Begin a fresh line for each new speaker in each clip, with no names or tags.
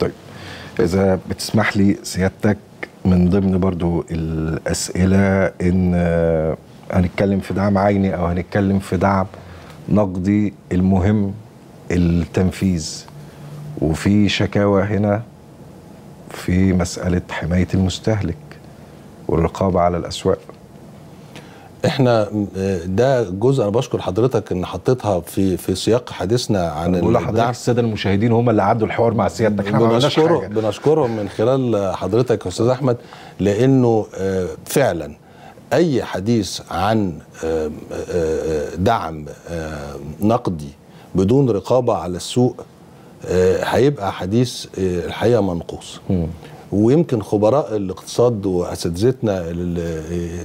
طيب اذا بتسمح لي سيادتك من ضمن برضو الاسئله ان آه، هنتكلم في دعم عيني او هنتكلم في دعم نقدي المهم التنفيذ وفي شكاوى هنا في مساله حمايه المستهلك والرقابه على الاسواق احنا ده جزء انا بشكر حضرتك ان حطيتها في في سياق حديثنا عن بقول لحضرتك الساده المشاهدين هم اللي عدوا الحوار مع سيادتك احنا بنشكره بنشكرهم من خلال حضرتك يا استاذ احمد لانه آه، فعلا اي حديث عن آه، آه، دعم نقدي بدون رقابه على السوق هيبقى حديث الحقيقه منقوص ويمكن خبراء الاقتصاد واساتذتنا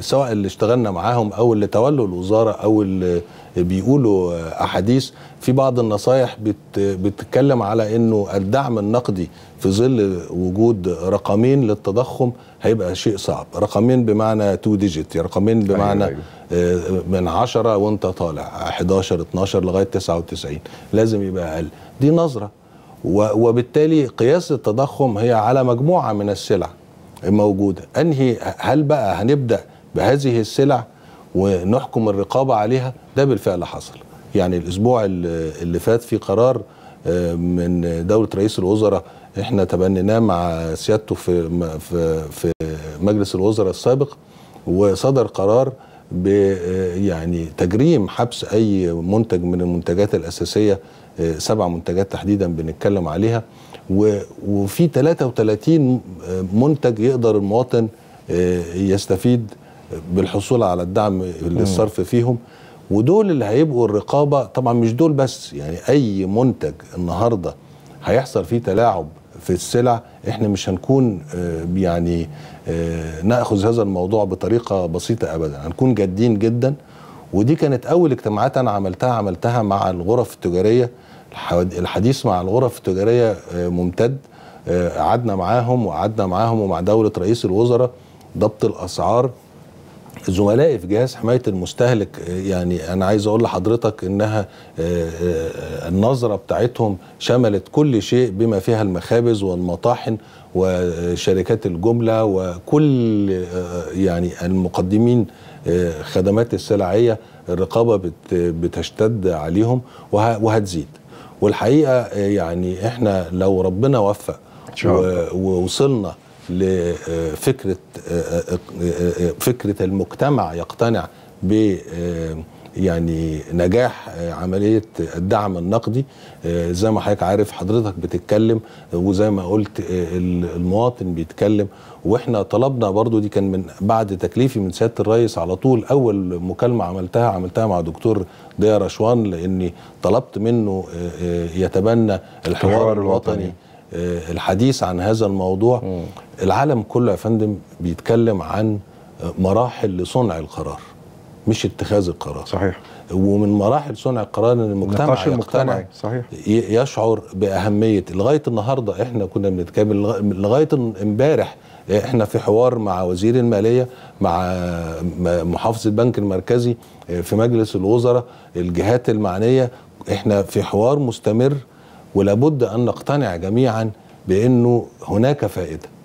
سواء اللي اشتغلنا معاهم او اللي تولوا الوزاره او اللي بيقولوا احاديث في بعض النصائح بتتكلم على انه الدعم النقدي في ظل وجود رقمين للتضخم هيبقى شيء صعب رقمين بمعنى تو ديجيت يعني رقمين أيوة، بمعنى أيوة أيوة. من 10 وانت طالع 11 12 لغايه 99 لازم يبقى اقل دي نظره وبالتالي قياس التضخم هي على مجموعة من السلع الموجودة أنهي هل بقى هنبدأ بهذه السلع ونحكم الرقابة عليها ده بالفعل حصل يعني الأسبوع اللي فات في قرار آه، من دولة رئيس الوزراء احنا تبنيناه مع سيادته في في في مجلس الوزراء السابق وصدر قرار يعني تجريم حبس اي منتج من المنتجات الاساسيه آه، سبع منتجات تحديدا بنتكلم عليها وفي 33 آه، منتج يقدر المواطن آه، يستفيد بالحصول على الدعم للصرف فيهم ودول اللي هيبقوا الرقابه طبعا مش دول بس يعني اي منتج النهارده هيحصل فيه تلاعب في السلع احنا مش هنكون آه، يعني آه، ناخذ هذا الموضوع بطريقه بسيطه ابدا هنكون جادين جدا ودي كانت اول اجتماعات انا عملتها عملتها مع الغرف التجاريه الحديث مع الغرف التجاريه آه، ممتد قعدنا معاهم وقعدنا معاهم ومع دوله رئيس الوزراء ضبط الاسعار زملائي في جهاز حمايه المستهلك يعني انا عايز اقول لحضرتك انها آه، آه، النظره بتاعتهم شملت كل شيء بما فيها المخابز والمطاحن وشركات الجمله وكل آه، يعني المقدمين خدمات السلعيه الرقابه بتشتد عليهم وهتزيد والحقيقه يعني احنا لو ربنا وفق ووصلنا لفكره فكره المجتمع يقتنع ب يعني نجاح عمليه الدعم النقدي زي ما حضرتك عارف حضرتك بتتكلم وزي ما قلت المواطن بيتكلم واحنا طلبنا برضو دي كان من بعد تكليفي من سياده الرئيس على طول اول مكالمه عملتها عملتها مع دكتور ديا رشوان لاني طلبت منه آه، آه، يتبنى الحوار الوطني, الوطني. آه، الحديث عن هذا الموضوع م. العالم كله يا فندم بيتكلم عن آه، مراحل لصنع القرار مش اتخاذ القرار صحيح ومن مراحل صنع القرار ان المجتمع المجتمع صحيح يشعر باهميه لغايه النهارده احنا كنا بنتكلم لغايه امبارح آه، احنا في حوار مع وزير الماليه مع محافظ البنك المركزي في مجلس الوزراء الجهات المعنيه احنا في حوار مستمر ولابد ان نقتنع جميعا بانه هناك فائده